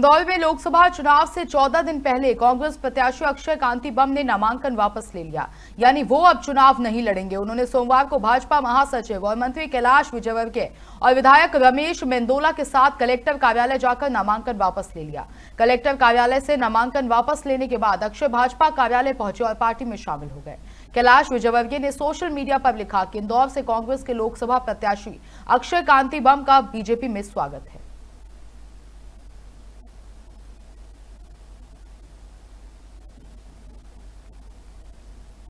इंदौर में लोकसभा चुनाव से 14 दिन पहले कांग्रेस प्रत्याशी अक्षय कांति बम ने नामांकन वापस ले लिया यानी वो अब चुनाव नहीं लड़ेंगे उन्होंने सोमवार को भाजपा महासचिव और मंत्री कैलाश विजयवर्गीय और विधायक रमेश मेंदोला के साथ कलेक्टर कार्यालय जाकर नामांकन वापस ले लिया कलेक्टर कार्यालय से नामांकन वापस लेने के बाद अक्षय भाजपा कार्यालय पहुंचे और पार्टी में शामिल हो गए कैलाश विजयवर्गीय ने सोशल मीडिया पर लिखा कि इंदौर से कांग्रेस के लोकसभा प्रत्याशी अक्षय कांति बम का बीजेपी में स्वागत है